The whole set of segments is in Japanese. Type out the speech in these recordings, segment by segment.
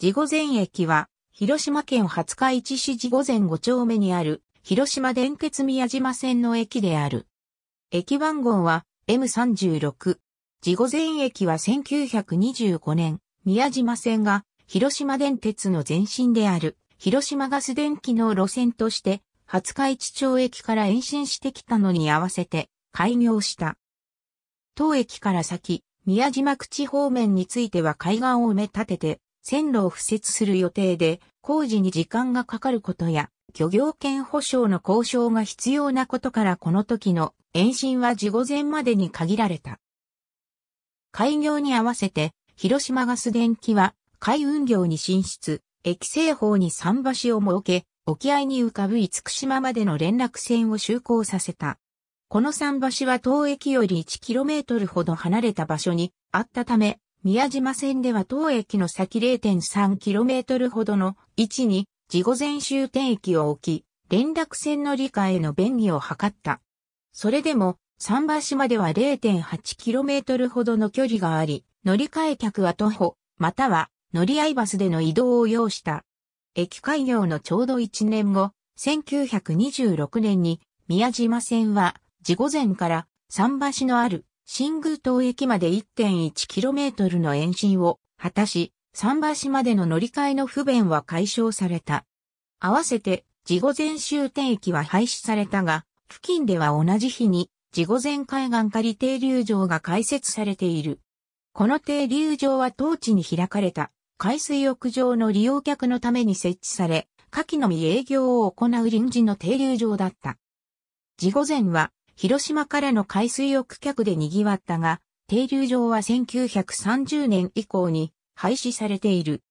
地御前駅は、広島県廿日市市地御前5丁目にある、広島電鉄宮島線の駅である。駅番号は M36。地御前駅は1925年、宮島線が広島電鉄の前身である、広島ガス電機の路線として、廿日市町駅から延伸してきたのに合わせて開業した。当駅から先、宮島口方面については海岸を埋め立てて、線路を敷設する予定で、工事に時間がかかることや、漁業権保障の交渉が必要なことからこの時の延伸は事後前までに限られた。開業に合わせて、広島ガス電気は海運業に進出、駅西方に桟橋を設け、沖合に浮かぶ厳島までの連絡船を就航させた。この桟橋は当駅より 1km ほど離れた場所にあったため、宮島線では当駅の先 0.3km ほどの位置に事後前終点駅を置き、連絡線の理解への便宜を図った。それでも、桟橋までは 0.8km ほどの距離があり、乗り換え客は徒歩、または乗り合いバスでの移動を要した。駅開業のちょうど1年後、1926年に宮島線は、事午前から桟橋のある新宮島駅まで 1.1km の延伸を果たし、桟橋までの乗り換えの不便は解消された。合わせて、事後前終点駅は廃止されたが、付近では同じ日に、事後前海岸仮停留場が開設されている。この停留場は当地に開かれた海水浴場の利用客のために設置され、夏季のみ営業を行う臨時の停留場だった。事後前は広島からの海水浴客で賑わったが、停留場は1930年以降に廃止されている。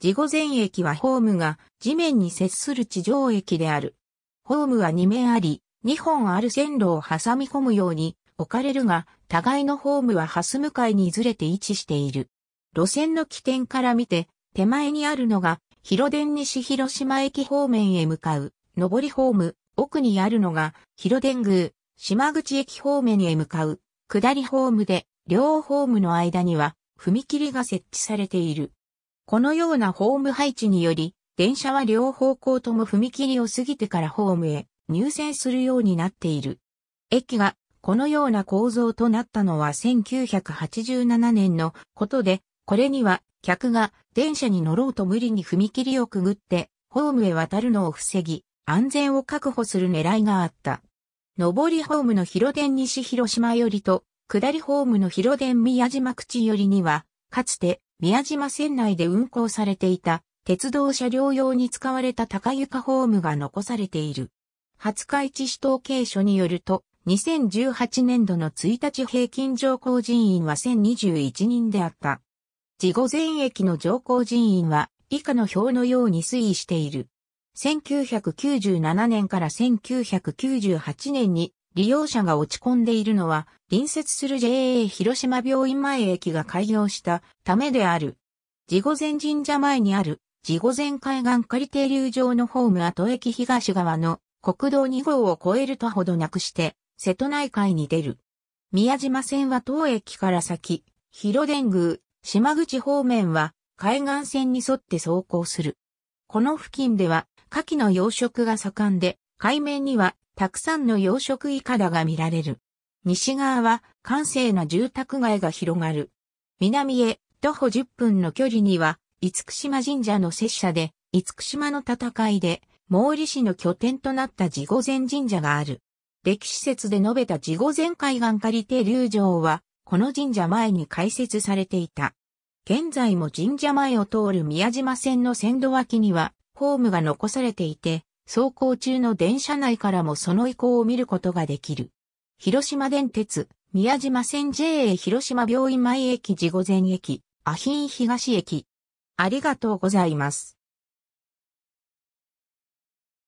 事後前駅はホームが地面に接する地上駅である。ホームは2面あり、2本ある線路を挟み込むように置かれるが、互いのホームはハス向かいにずれて位置している。路線の起点から見て、手前にあるのが、広電西広島駅方面へ向かう、上りホーム、奥にあるのが、広電宮、島口駅方面へ向かう、下りホームで、両ホームの間には、踏切が設置されている。このようなホーム配置により、電車は両方向とも踏切を過ぎてからホームへ入線するようになっている。駅がこのような構造となったのは1987年のことで、これには客が電車に乗ろうと無理に踏切をくぐってホームへ渡るのを防ぎ、安全を確保する狙いがあった。上りホームの広電西広島寄りと、下りホームの広電宮島口寄りには、かつて宮島線内で運行されていた鉄道車両用に使われた高床ホームが残されている。廿日市市統計書によると、2018年度の1日平均乗降人員は1021人であった。事後前駅の乗降人員は以下の表のように推移している。1997年から1998年に利用者が落ち込んでいるのは、隣接する JA 広島病院前駅が開業したためである。地御前神社前にある、地御前海岸仮停留場のホーム跡駅東側の国道2号を越えるとほどなくして、瀬戸内海に出る。宮島線は当駅から先、広電宮、島口方面は海岸線に沿って走行する。この付近ではカキの養殖が盛んで、海面にはたくさんの養殖イカダが見られる。西側は閑静な住宅街が広がる。南へ徒歩10分の距離には、五福島神社の拙者で、五福島の戦いで、毛利氏の拠点となった地御前神社がある。歴史説で述べた地御前海岸借りて流城は、この神社前に開設されていた。現在も神社前を通る宮島線の線路脇には、ホームが残されていて、走行中の電車内からもその意向を見ることができる。広島電鉄、宮島線 JA 広島病院前駅地後前駅、アヒン東駅。ありがとうございます。